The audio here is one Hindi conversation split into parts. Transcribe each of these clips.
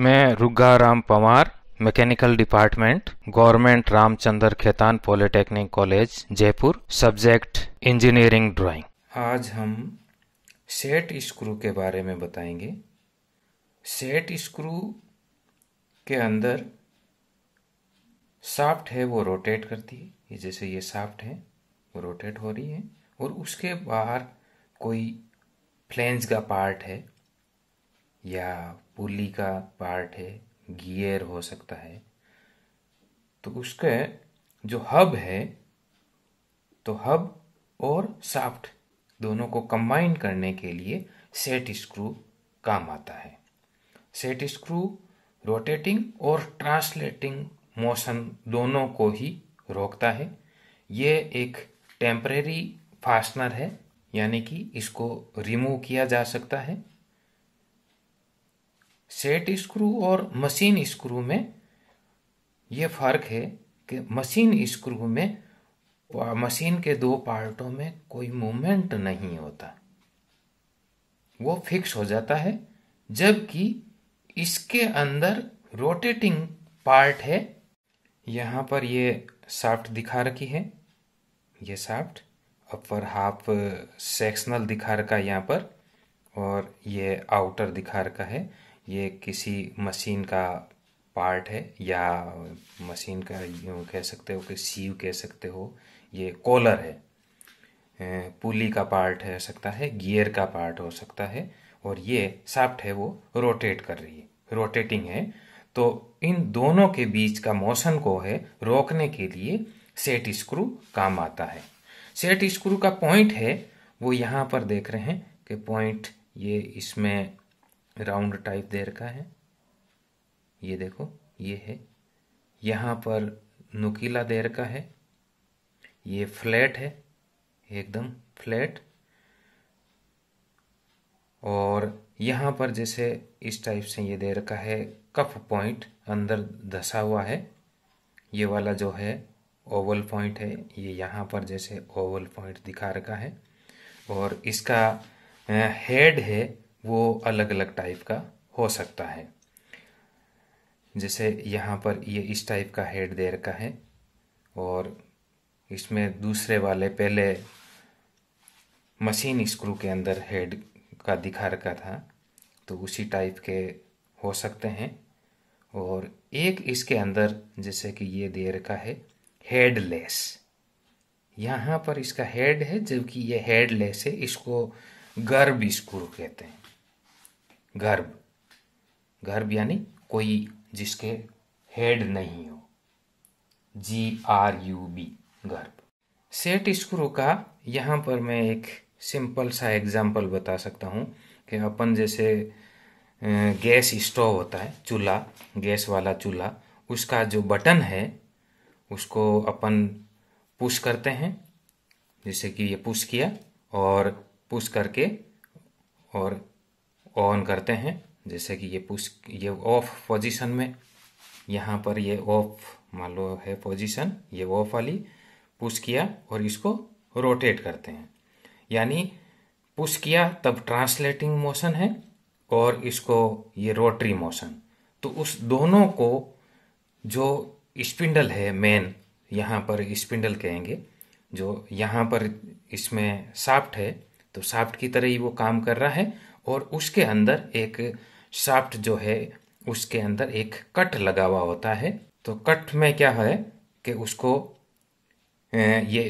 मैं Rugga Ram Pawar mechanical department government Ramchandra Khaitan polytechnic college Jaipur subject engineering drawing आज हम सेट स्क्रू के बारे में बताएंगे सेट स्क्रू के अंदर साफ्ट है वो रोटेट करती है जैसे ये साफ्ट है वो रोटेट हो रही है और उसके बाहर कोई फ्लेंज का पार्ट है या पुली का पार्ट है गियर हो सकता है तो उसके जो हब है तो हब और साफ्ट दोनों को कंबाइन करने के लिए सेट स्क्रू काम आता है सेट स्क्रू रोटेटिंग और ट्रांसलेटिंग मोशन दोनों को ही रोकता है ये एक टेम्परेरी फास्टनर है यानी कि इसको रिमूव किया जा सकता है सेट स्क्रू और मशीन स्क्रू में ये फर्क है कि मशीन स्क्रू में मशीन के दो पार्टों में कोई मूवमेंट नहीं होता वो फिक्स हो जाता है जबकि इसके अंदर रोटेटिंग पार्ट है यहाँ पर ये साफ्ट दिखा रखी है ये साफ्ट अपर हाफ सेक्शनल दिखा रखा है यहाँ पर और ये आउटर दिखा रखा है ये किसी मशीन का पार्ट है या मशीन का यूँ कह सकते हो कि सीव कह सकते हो ये कॉलर है पुली का पार्ट है सकता है गियर का पार्ट हो सकता है और ये साफ्ट है वो रोटेट कर रही है रोटेटिंग है तो इन दोनों के बीच का मोशन को है रोकने के लिए सेट स्क्रू काम आता है सेट स्क्रू का पॉइंट है वो यहाँ पर देख रहे हैं कि पॉइंट ये इसमें राउंड टाइप दे रखा है ये देखो ये है यहाँ पर नुकीला दे रखा है ये फ्लैट है एकदम फ्लैट और यहाँ पर जैसे इस टाइप से ये दे रखा है कफ पॉइंट अंदर धसा हुआ है ये वाला जो है ओवल पॉइंट है ये यहाँ पर जैसे ओवल पॉइंट दिखा रखा है और इसका हेड है वो अलग अलग टाइप का हो सकता है जैसे यहाँ पर ये इस टाइप का हेड दे रखा है और इसमें दूसरे वाले पहले मशीन स्क्रू के अंदर हेड का दिखा रखा था तो उसी टाइप के हो सकते हैं और एक इसके अंदर जैसे कि ये दे रखा है हेडलेस यहाँ पर इसका हेड है जबकि ये हेडलेस है इसको गर्भ स्क्रू कहते हैं गर्भ गर्भ यानी कोई जिसके हेड नहीं हो G R U B grub set screw का यहाँ पर मैं एक सिंपल सा एग्जाम्पल बता सकता हूँ कि अपन जैसे गैस स्टोव होता है चूल्हा गैस वाला चूल्हा उसका जो बटन है उसको अपन पुश करते हैं जैसे कि ये पुश किया और पुश करके और ऑन करते हैं जैसे कि ये पुश ये ऑफ पोजीशन में यहाँ पर ये ऑफ मान लो है पोजीशन ये ऑफ वाली पुश किया और इसको रोटेट करते हैं यानी पुश किया तब ट्रांसलेटिंग मोशन है और इसको ये रोटरी मोशन तो उस दोनों को जो स्पिंडल है मेन यहाँ पर स्पिंडल कहेंगे जो यहाँ पर इसमें साफ्ट है तो साफ्ट की तरह ही वो काम कर रहा है और उसके अंदर एक शाफ्ट जो है उसके अंदर एक कट लगा हुआ होता है तो कट में क्या है कि उसको ये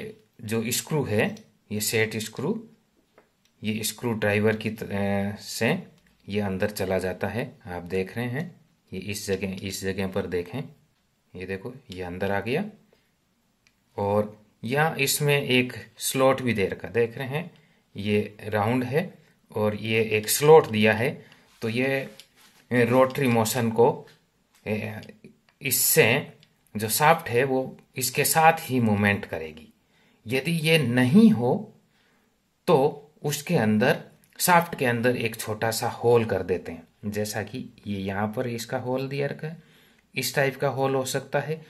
जो स्क्रू है ये सेट स्क्रू ये स्क्रू ड्राइवर की से ये अंदर चला जाता है आप देख रहे हैं ये इस जगह इस जगह पर देखें ये देखो ये अंदर आ गया और यहाँ इसमें एक स्लॉट भी दे रखा देख रहे हैं ये राउंड है और ये एक स्लॉट दिया है तो ये रोटरी मोशन को इससे जो साफ्ट है वो इसके साथ ही मूवमेंट करेगी यदि ये नहीं हो तो उसके अंदर साफ्ट के अंदर एक छोटा सा होल कर देते हैं जैसा कि ये यहाँ पर इसका होल दिया रखा है इस टाइप का होल हो सकता है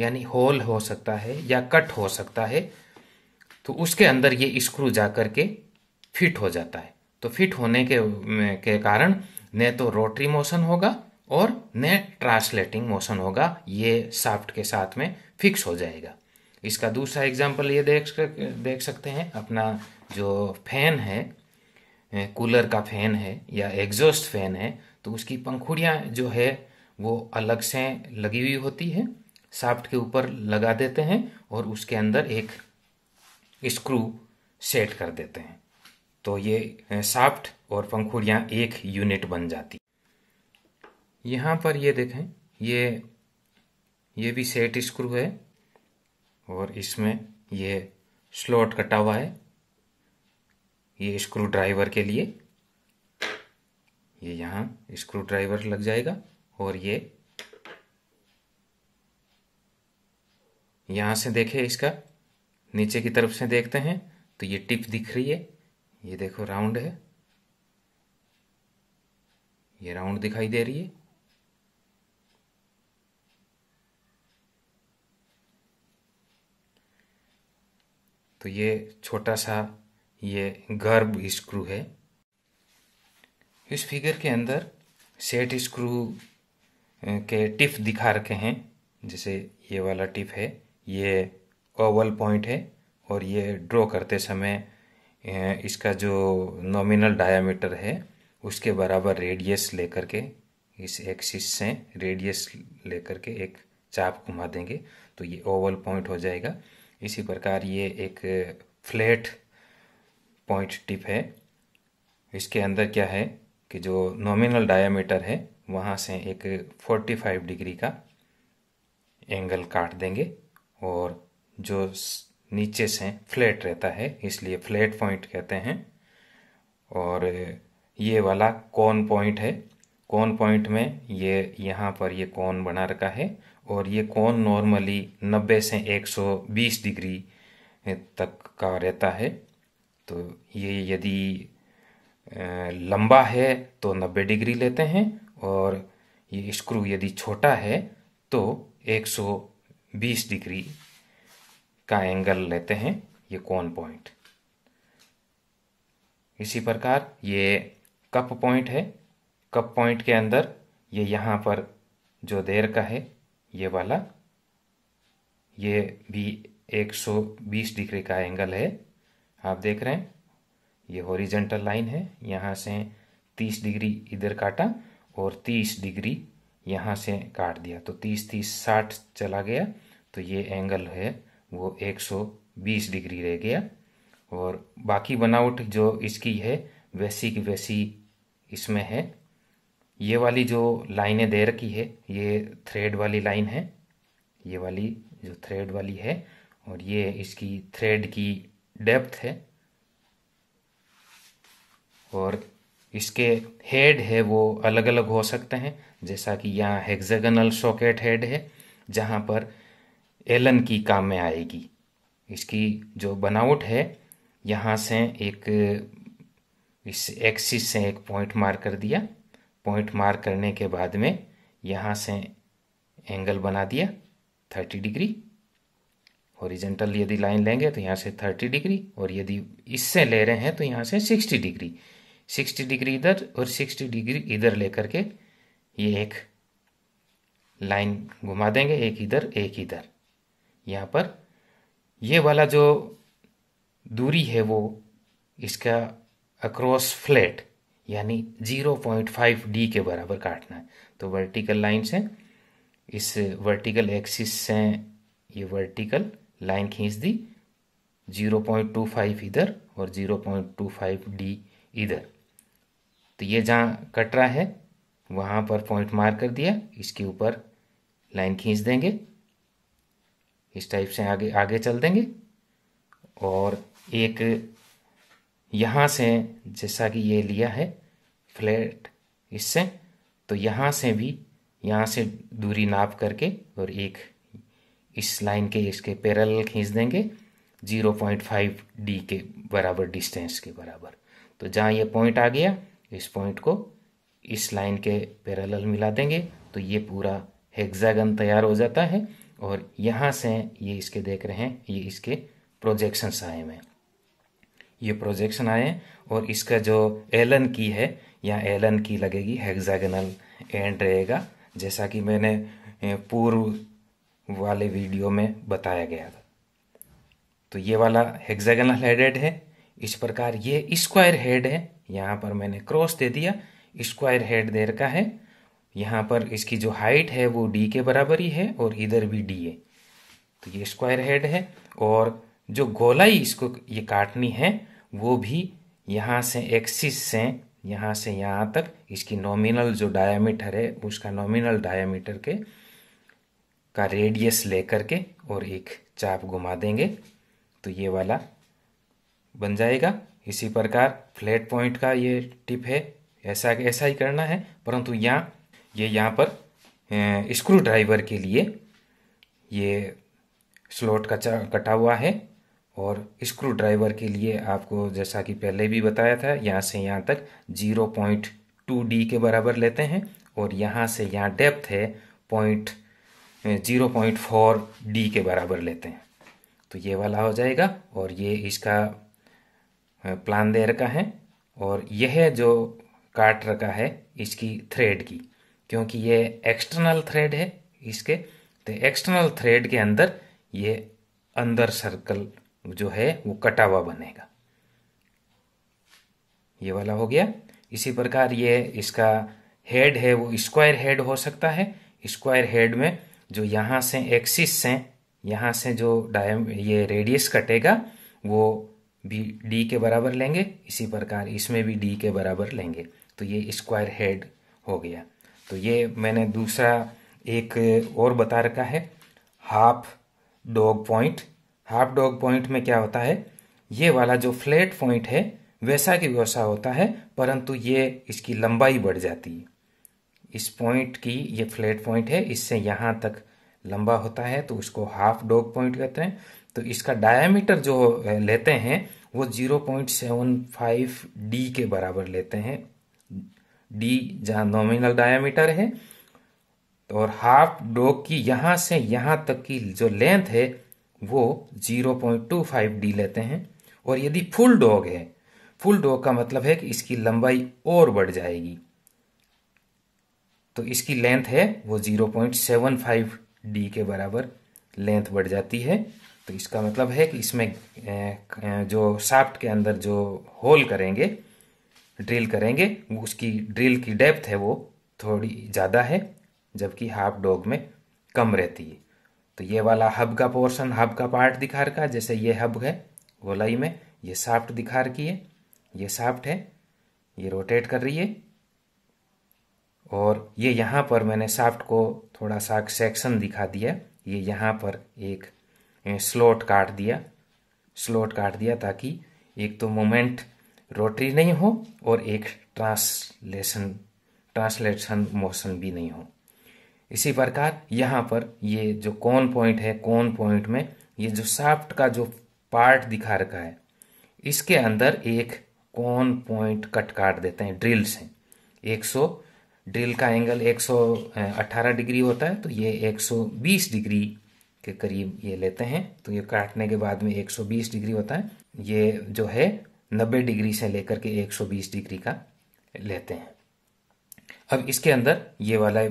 यानी होल हो सकता है या कट हो सकता है तो उसके अंदर ये स्क्रू जा करके फिट हो जाता है तो फिट होने के के कारण न तो रोटरी मोशन होगा और न ट्रांसलेटिंग मोशन होगा ये साफ्ट के साथ में फिक्स हो जाएगा इसका दूसरा एग्जाम्पल ये देख देख सकते हैं अपना जो फैन है कूलर का फैन है या एग्जॉस्ट फैन है तो उसकी पंखुड़ियाँ जो है वो अलग से लगी हुई होती है साफ्ट के ऊपर लगा देते हैं और उसके अंदर एक स्क्रू सेट कर देते हैं तो ये साफ्ट और पंखुड़ियाँ एक यूनिट बन जाती यहाँ पर ये देखें ये ये भी सेट स्क्रू है और इसमें ये स्लॉट कटा हुआ है ये स्क्रू ड्राइवर के लिए ये यहाँ स्क्रू ड्राइवर लग जाएगा और ये यहाँ से देखें इसका नीचे की तरफ से देखते हैं तो ये टिप दिख रही है ये देखो राउंड है ये राउंड दिखाई दे रही है तो ये छोटा सा ये गर्भ स्क्रू है इस फिगर के अंदर सेट स्क्रू के टिप दिखा रखे हैं जैसे ये वाला टिप है ये ओवल पॉइंट है और ये ड्रॉ करते समय इसका जो नॉमिनल डायामीटर है उसके बराबर रेडियस लेकर के इस एक्सिस से रेडियस लेकर के एक चाप घुमा देंगे तो ये ओवल पॉइंट हो जाएगा इसी प्रकार ये एक फ्लैट पॉइंट टिप है इसके अंदर क्या है कि जो नॉमिनल डायामीटर है वहाँ से एक 45 डिग्री का एंगल काट देंगे और जो नीचे से फ्लैट रहता है इसलिए फ्लैट पॉइंट कहते हैं और ये वाला कॉन पॉइंट है कॉन पॉइंट में ये यहाँ पर ये कॉन बना रखा है और ये कॉन नॉर्मली 90 से 120 डिग्री तक का रहता है तो ये यदि लंबा है तो 90 डिग्री लेते हैं और ये स्क्रू यदि छोटा है तो 120 डिग्री का एंगल लेते हैं ये कौन पॉइंट इसी प्रकार ये कप पॉइंट है कप पॉइंट के अंदर ये यहाँ पर जो देर का है ये वाला ये भी 120 डिग्री का एंगल है आप देख रहे हैं ये हॉरिजेंटल लाइन है यहाँ से 30 डिग्री इधर काटा और 30 डिग्री यहाँ से काट दिया तो 30 30 60 चला गया तो ये एंगल है वो 120 डिग्री रह गया और बाकी बनावट जो इसकी है वैसी की वैसी इसमें है ये वाली जो लाइनें दे रखी है ये थ्रेड वाली लाइन है ये वाली जो थ्रेड वाली है और ये इसकी थ्रेड की डेप्थ है और इसके हेड है वो अलग अलग हो सकते हैं जैसा कि यहाँ हेक्सागनल सॉकेट हेड है जहाँ पर एलन की काम में आएगी इसकी जो बनावट है यहाँ से एक इस एक्सिस से एक पॉइंट मार कर दिया पॉइंट मार करने के बाद में यहाँ से एंगल बना दिया थर्टी डिग्री ओरिजेंटल यदि लाइन लेंगे तो यहाँ से थर्टी डिग्री और यदि इससे ले रहे हैं तो यहाँ से सिक्सटी डिग्री सिक्सटी डिग्री इधर और सिक्सटी डिग्री इधर लेकर के ये एक लाइन घुमा देंगे एक इधर एक इधर यहाँ पर ये वाला जो दूरी है वो इसका अक्रॉस फ्लैट यानी 0.5 डी के बराबर काटना है तो वर्टिकल लाइन से इस वर्टिकल एक्सिस से ये वर्टिकल लाइन खींच दी 0.25 इधर और 0.25 डी इधर तो ये जहाँ कट रहा है वहाँ पर पॉइंट मार कर दिया इसके ऊपर लाइन खींच देंगे इस टाइप से आगे आगे चल देंगे और एक यहाँ से जैसा कि ये लिया है फ्लैट इससे तो यहाँ से भी यहाँ से दूरी नाप करके और एक इस लाइन के इसके पैरल खींच देंगे जीरो पॉइंट फाइव डी के बराबर डिस्टेंस के बराबर तो जहाँ ये पॉइंट आ गया इस पॉइंट को इस लाइन के पैरल मिला देंगे तो ये पूरा हेक्सागन तैयार हो जाता है और यहाँ से ये इसके देख रहे हैं ये इसके प्रोजेक्शंस आए हुए हैं ये प्रोजेक्शन आए और इसका जो एलन की है यहाँ एलन की लगेगी हेक्सागनल एंड रहेगा जैसा कि मैंने पूर्व वाले वीडियो में बताया गया था तो ये वाला हेक्सागनल हेडेड है इस प्रकार ये स्क्वायर हेड है यहाँ पर मैंने क्रॉस दे दिया स्क्वायर हेड दे रखा है यहाँ पर इसकी जो हाइट है वो डी के बराबर ही है और इधर भी डी है तो ये स्क्वायर हेड है और जो गोलाई इसको ये काटनी है वो भी यहाँ से एक्सिस से यहाँ से यहाँ तक इसकी नॉमिनल जो डायामीटर है उसका नॉमिनल डायामीटर के का रेडियस लेकर के और एक चाप घुमा देंगे तो ये वाला बन जाएगा इसी प्रकार फ्लैट पॉइंट का ये टिप है ऐसा ऐसा ही करना है परंतु यहाँ ये यहाँ पर स्क्रू ड्राइवर के लिए ये स्लॉट कचा कटा हुआ है और स्क्रू ड्राइवर के लिए आपको जैसा कि पहले भी बताया था यहाँ से यहाँ तक जीरो पॉइंट टू डी के बराबर लेते हैं और यहाँ से यहाँ डेप्थ है point zero point four D के बराबर लेते हैं तो ये वाला हो जाएगा और ये इसका प्लान दे रखा है और यह जो काट रखा है इसकी थ्रेड की क्योंकि ये एक्सटर्नल थ्रेड है इसके तो एक्सटर्नल थ्रेड के अंदर ये अंदर सर्कल जो है वो कटा हुआ बनेगा ये वाला हो गया इसी प्रकार ये इसका हेड है वो स्क्वायर हेड हो सकता है स्क्वायर हेड में जो यहाँ से एक्सिस से यहाँ से जो डायम ये रेडियस कटेगा वो भी डी के बराबर लेंगे इसी प्रकार इसमें भी डी के बराबर लेंगे तो ये स्क्वायर हेड हो गया तो ये मैंने दूसरा एक और बता रखा है half dog point half dog point में क्या होता है ये वाला जो फ्लैट पॉइंट है वैसा कि वैसा होता है परंतु ये इसकी लंबाई बढ़ जाती है इस पॉइंट की ये फ्लैट पॉइंट है इससे यहाँ तक लंबा होता है तो उसको हाफ डॉग पॉइंट कहते हैं तो इसका डायमीटर जो लेते हैं वो zero point seven five D के बराबर लेते हैं डी जहां नॉमिनल डायामीटर है और हाफ डो की यहां से यहां तक की जो लेंथ है वो 0.25 डी लेते हैं और यदि फुल डॉग है फुल डॉग का मतलब है कि इसकी लंबाई और बढ़ जाएगी तो इसकी लेंथ है वो 0.75 डी के बराबर लेंथ बढ़ जाती है तो इसका मतलब है कि इसमें जो साफ्ट के अंदर जो होल करेंगे ड्रिल करेंगे उसकी ड्रिल की डेप्थ है वो थोड़ी ज़्यादा है जबकि हाफ डॉग में कम रहती है तो ये वाला हब का पोर्शन हब का पार्ट दिखा रखा जैसे ये हब है गोलाई में ये साफ्ट दिखा रखी है ये साफ्ट है ये रोटेट कर रही है और ये यहाँ पर मैंने साफ्ट को थोड़ा सा सेक्शन दिखा दिया ये यहाँ पर एक स्लॉट काट दिया स्लोट काट दिया ताकि एक तो मोमेंट रोटरी नहीं हो और एक ट्रांसलेशन ट्रांसलेशन मोशन भी नहीं हो इसी प्रकार यहाँ पर ये जो कौन पॉइंट है कौन पॉइंट में ये जो साफ्ट का जो पार्ट दिखा रखा है इसके अंदर एक कौन पॉइंट कट काट देते हैं ड्रिल से 100 ड्रिल का एंगल 118 डिग्री होता है तो ये 120 डिग्री के करीब ये लेते हैं तो ये काटने के बाद में 120 डिग्री होता है ये जो है 90 डिग्री से लेकर के 120 डिग्री का लेते हैं अब इसके अंदर ये वाला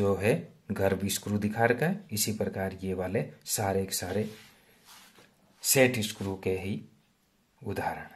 जो है घर भी स्क्रू दिखा रखा है इसी प्रकार ये वाले सारे के सारे सेट स्क्रू के ही उदाहरण